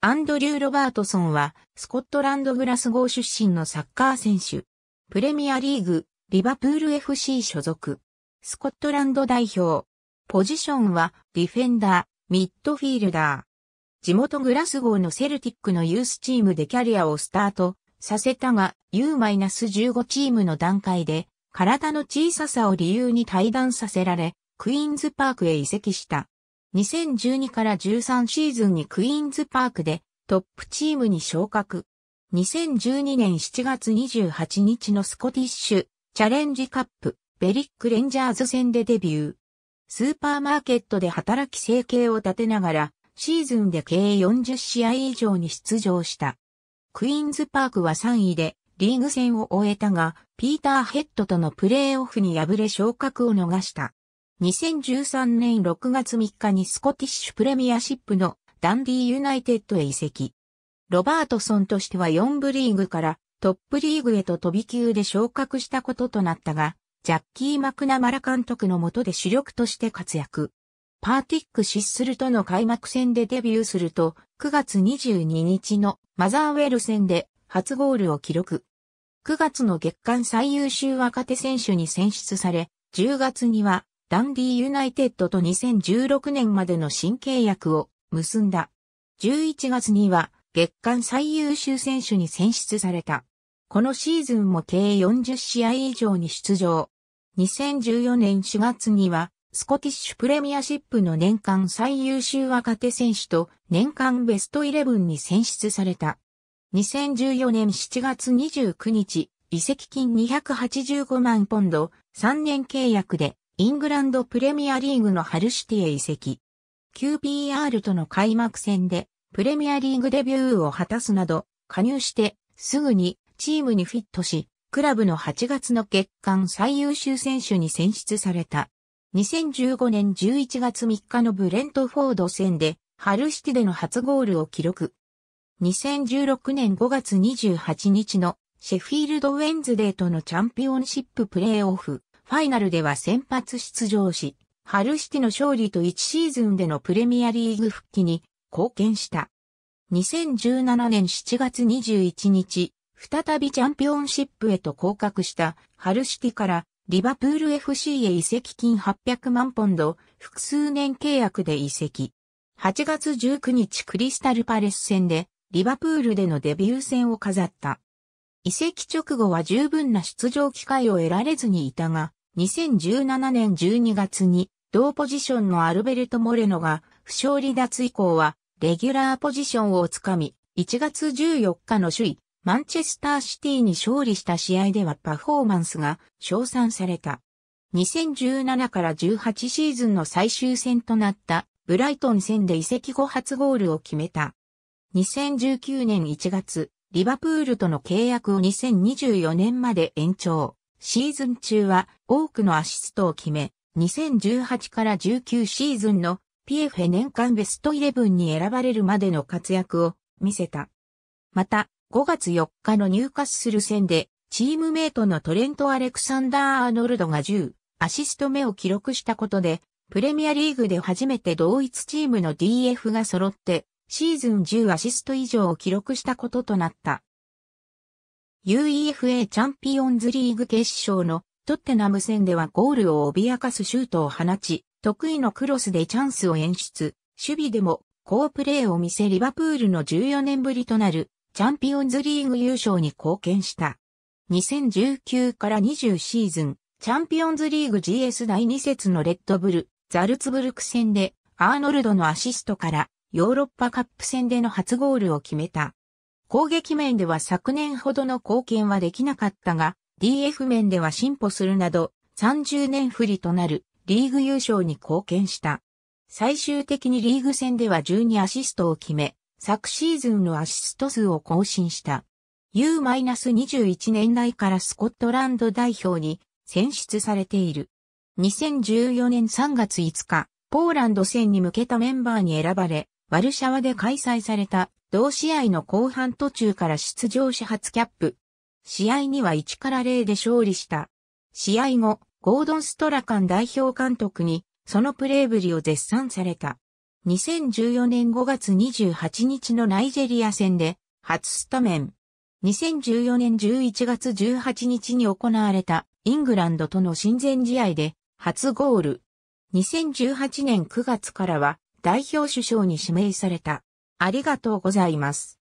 アンドリュー・ロバートソンは、スコットランドグラスゴー出身のサッカー選手。プレミアリーグ、リバプール FC 所属。スコットランド代表。ポジションは、ディフェンダー、ミッドフィールダー。地元グラスゴーのセルティックのユースチームでキャリアをスタートさせたが、U-15 チームの段階で、体の小ささを理由に退団させられ、クイーンズパークへ移籍した。2012から13シーズンにクイーンズパークでトップチームに昇格。2012年7月28日のスコティッシュチャレンジカップベリックレンジャーズ戦でデビュー。スーパーマーケットで働き生計を立てながらシーズンで計40試合以上に出場した。クイーンズパークは3位でリーグ戦を終えたが、ピーターヘッドとのプレーオフに敗れ昇格を逃した。2013年6月3日にスコティッシュプレミアシップのダンディーユナイテッドへ移籍。ロバートソンとしては4部リーグからトップリーグへと飛び級で昇格したこととなったが、ジャッキー・マクナマラ監督の下で主力として活躍。パーティック・シッスルとの開幕戦でデビューすると、9月22日のマザーウェル戦で初ゴールを記録。9月の月間最優秀若手選手に選出され、10月にはダンディユナイテッドと2016年までの新契約を結んだ。11月には月間最優秀選手に選出された。このシーズンも計40試合以上に出場。2014年4月には、スコティッシュプレミアシップの年間最優秀若手選手と年間ベストイレブンに選出された。2014年7月29日、移籍金285万ポンド、3年契約でイングランドプレミアリーグのハルシティへ移籍。QPR との開幕戦でプレミアリーグデビューを果たすなど、加入してすぐにチームにフィットし、クラブの8月の月間最優秀選手に選出された。2015年11月3日のブレントフォード戦で、ハルシティでの初ゴールを記録。2016年5月28日のシェフィールドウェンズデーとのチャンピオンシッププレイオフ。ファイナルでは先発出場し、ハルシティの勝利と1シーズンでのプレミアリーグ復帰に貢献した。2017年7月21日、再びチャンピオンシップへと降格したハルシティからリバプール FC へ移籍金800万ポンド、複数年契約で移籍。8月19日クリスタルパレス戦でリバプールでのデビュー戦を飾った。移籍直後は十分な出場機会を得られずにいたが、2017年12月に同ポジションのアルベルト・モレノが負傷離脱以降はレギュラーポジションをつかみ1月14日の首位マンチェスターシティに勝利した試合ではパフォーマンスが称賛された。2017から18シーズンの最終戦となったブライトン戦で移籍後初ゴールを決めた。2019年1月、リバプールとの契約を2024年まで延長。シーズン中は多くのアシストを決め、2018から19シーズンの PF 年間ベストイレブンに選ばれるまでの活躍を見せた。また、5月4日の入荷する戦で、チームメイトのトレント・アレクサンダー・アーノルドが10、アシスト目を記録したことで、プレミアリーグで初めて同一チームの DF が揃って、シーズン10アシスト以上を記録したこととなった。UEFA チャンピオンズリーグ決勝のトッテナム戦ではゴールを脅かすシュートを放ち、得意のクロスでチャンスを演出、守備でも好プレーを見せリバプールの14年ぶりとなるチャンピオンズリーグ優勝に貢献した。2019から20シーズン、チャンピオンズリーグ GS 第2節のレッドブル、ザルツブルク戦でアーノルドのアシストからヨーロッパカップ戦での初ゴールを決めた。攻撃面では昨年ほどの貢献はできなかったが、DF 面では進歩するなど、30年振りとなるリーグ優勝に貢献した。最終的にリーグ戦では12アシストを決め、昨シーズンのアシスト数を更新した。U-21 年代からスコットランド代表に選出されている。2014年3月5日、ポーランド戦に向けたメンバーに選ばれ、ワルシャワで開催された同試合の後半途中から出場し初キャップ。試合には1から0で勝利した。試合後、ゴードン・ストラカン代表監督に、そのプレーぶりを絶賛された。2014年5月28日のナイジェリア戦で、初スタメン。2014年11月18日に行われたイングランドとの親善試合で初ゴール。2018年9月からは代表首相に指名された。ありがとうございます。